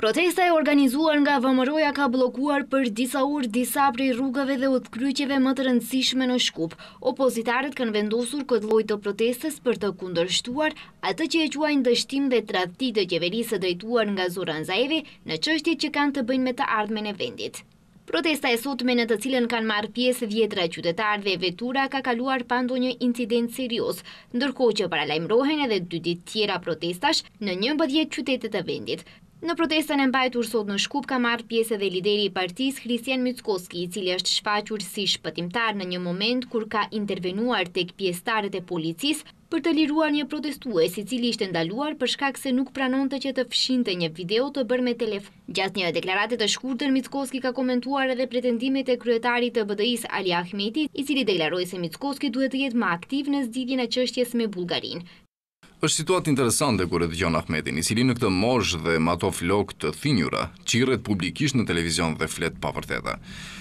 Protesta e organizuar nga Vëmëroja ka blokuar për disa ur disa prej rrugave dhe utkryqeve më të rëndësishme në shkup. Opozitarët kanë vendosur këtë lojtë të protestës për të kundërshtuar atë që e quajnë dështim dhe trafti të gjeverisë drejtuar nga Zoran Zaevi në qështit që kanë të bëjnë me të ardhme në vendit. Protesta e sotme në të cilën kanë marë pjesë vjetra qytetarë dhe vetura ka kaluar pando një incident serios, ndërko që paralajmrohen edhe dytit tjera protestash në një qytetet e vendit. Në protestën e mbajtur sot në Shkup ka marrë pjesë edhe lideri i partisë Hristian Mickoski, i cili është shfaqur si shpëtimtar në një moment kur ka intervenuar tek pjestarët e policisë për të liruar një e si cili ishte ndaluar për shkak se nuk pranon të që të fshin të një video të bërë me telefon. Gjatë një deklaratet të shkurtër, Mickoski ka komentuar edhe pretendimit e kryetarit të BDIs Ali Ahmeti, i cili deklaroj se Mickoski duhet të jetë ma aktiv në zgjidhjën e qështjes me Bulgarin është situatë interesante kërë të gjonë Ahmetin, i cili në këtë mosh dhe ato flok të thinjura, qiret publikisht në televizion dhe flet pa vërteta.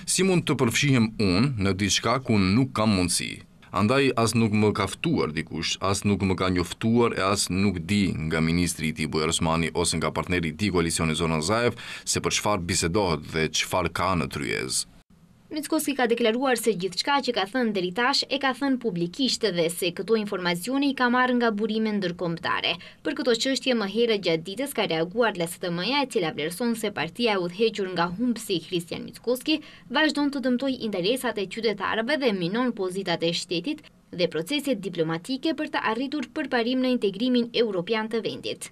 Si mund të përfshihem unë në diçka ku nuk kam mundësi? Andaj as nuk më kaftuar dikush, as nuk më ka njoftuar e as nuk di nga ministri i ti Bujar Osmani ose nga partneri i ti koalicioni Zonën Zaev se për qfar bisedohet dhe qfar ka në tryezë. Mitskoski ka deklaruar se gjithë qka që ka thënë dheri tash e ka thënë publikisht dhe se këto informacione i ka marrë nga burime ndërkomptare. Për këto qështje më herë gjatë ditës ka reaguar lësë të mëja e cila vlerëson se partia e udhequr nga humpsi Kristian Mitskoski vazhdo në të dëmtoj interesat e qytetarëve dhe minon pozitat e shtetit dhe proceset diplomatike për të arritur përparim në integrimin europian të vendit.